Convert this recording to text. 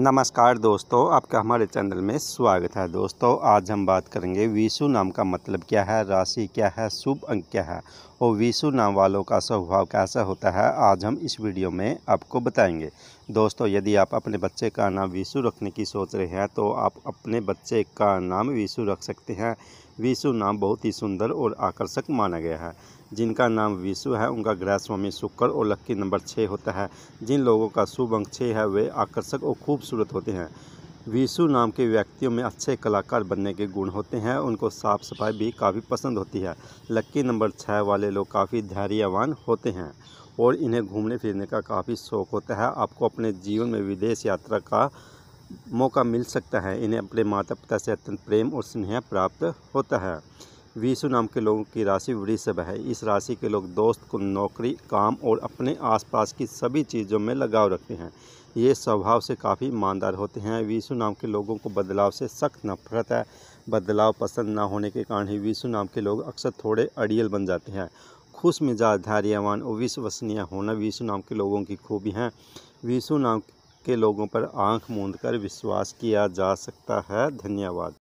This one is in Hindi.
नमस्कार दोस्तों आपका हमारे चैनल में स्वागत है दोस्तों आज हम बात करेंगे विषु नाम का मतलब क्या है राशि क्या है शुभ अंक क्या है और विषु नाम वालों का स्वभाव कैसा होता है आज हम इस वीडियो में आपको बताएंगे दोस्तों यदि आप अपने बच्चे का नाम विशु रखने की सोच रहे हैं तो आप अपने बच्चे का नाम विशु रख सकते हैं विशु नाम बहुत ही सुंदर और आकर्षक माना गया है जिनका नाम विशु है उनका ग्रह स्वामी शुक्र और लक्की नंबर छः होता है जिन लोगों का शुभ अंक छः है वे आकर्षक और खूबसूरत होते हैं विशु नाम के व्यक्तियों में अच्छे कलाकार बनने के गुण होते हैं उनको साफ सफाई भी काफ़ी पसंद होती है लक्की नंबर छः वाले लोग काफ़ी धैर्यवान होते हैं और इन्हें घूमने फिरने का काफ़ी शौक़ होता है आपको अपने जीवन में विदेश यात्रा का मौका मिल सकता है इन्हें अपने माता पिता से अत्यंत प्रेम और स्नेह प्राप्त होता है विशु नाम के लोगों की राशि वृषभ है इस राशि के लोग दोस्त को नौकरी काम और अपने आसपास की सभी चीज़ों में लगाव रखते हैं ये स्वभाव से काफ़ी ईमानदार होते हैं विशु नाम के लोगों को बदलाव से सख्त नफरत है बदलाव पसंद ना होने के कारण ही विशु नाम के लोग अक्सर थोड़े अड़ियल बन जाते हैं खुश मिजाज धैर्यवान और विश्वसनीय होना विशु नाम के लोगों की खूबी हैं विशु नाम के लोगों पर आंख मूंदकर कर विश्वास किया जा सकता है धन्यवाद